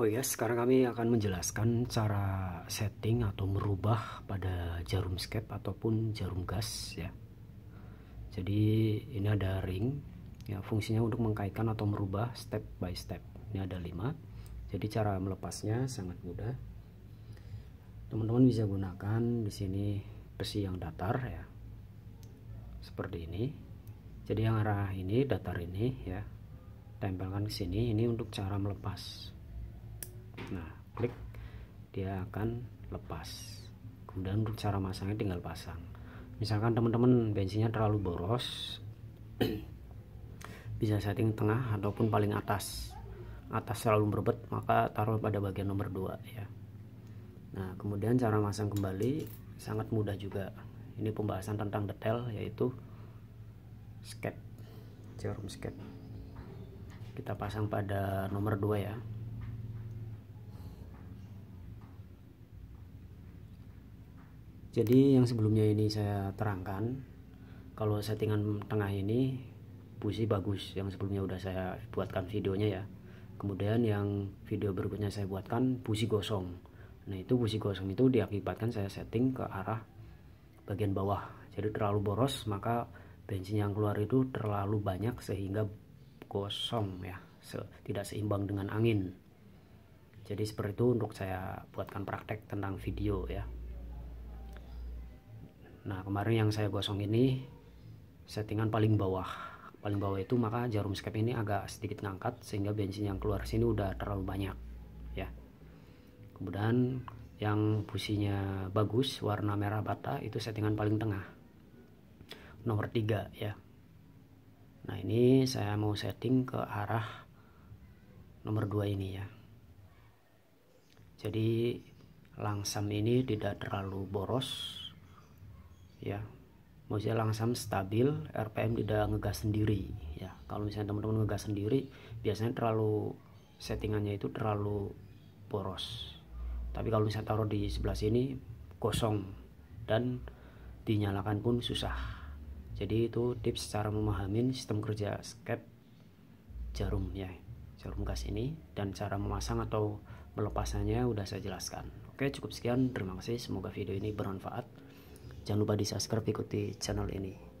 Oh ya, sekarang kami akan menjelaskan cara setting atau merubah pada jarum scape ataupun jarum gas ya. Jadi ini ada ring ya, fungsinya untuk mengkaitkan atau merubah step by step. Ini ada lima. Jadi cara melepasnya sangat mudah. Teman-teman bisa gunakan di sini besi yang datar ya. Seperti ini. Jadi yang arah ini datar ini ya. Tempelkan ke sini ini untuk cara melepas nah klik dia akan lepas kemudian untuk cara masangnya tinggal pasang misalkan teman-teman bensinnya terlalu boros bisa setting tengah ataupun paling atas atas selalu berbet maka taruh pada bagian nomor 2 ya nah kemudian cara masang kembali sangat mudah juga ini pembahasan tentang detail yaitu skate jarum skate kita pasang pada nomor 2 ya jadi yang sebelumnya ini saya terangkan kalau settingan tengah ini busi bagus yang sebelumnya udah saya buatkan videonya ya kemudian yang video berikutnya saya buatkan busi gosong nah itu busi gosong itu diakibatkan saya setting ke arah bagian bawah jadi terlalu boros maka bensin yang keluar itu terlalu banyak sehingga gosong ya se tidak seimbang dengan angin jadi seperti itu untuk saya buatkan praktek tentang video ya Nah kemarin yang saya gosong ini settingan paling bawah paling bawah itu maka jarum skep ini agak sedikit ngangkat sehingga bensin yang keluar sini udah terlalu banyak ya kemudian yang businya bagus warna merah bata itu settingan paling tengah nomor 3 ya nah ini saya mau setting ke arah nomor 2 ini ya jadi langsam ini tidak terlalu boros ya saya langsam stabil RPM tidak ngegas sendiri ya kalau misalnya teman-teman ngegas sendiri biasanya terlalu settingannya itu terlalu poros tapi kalau misalnya taruh di sebelah sini kosong dan dinyalakan pun susah jadi itu tips cara memahami sistem kerja skep jarum ya jarum gas ini dan cara memasang atau melepasannya udah saya jelaskan oke cukup sekian terima kasih semoga video ini bermanfaat Jangan lupa di subscribe ikuti channel ini.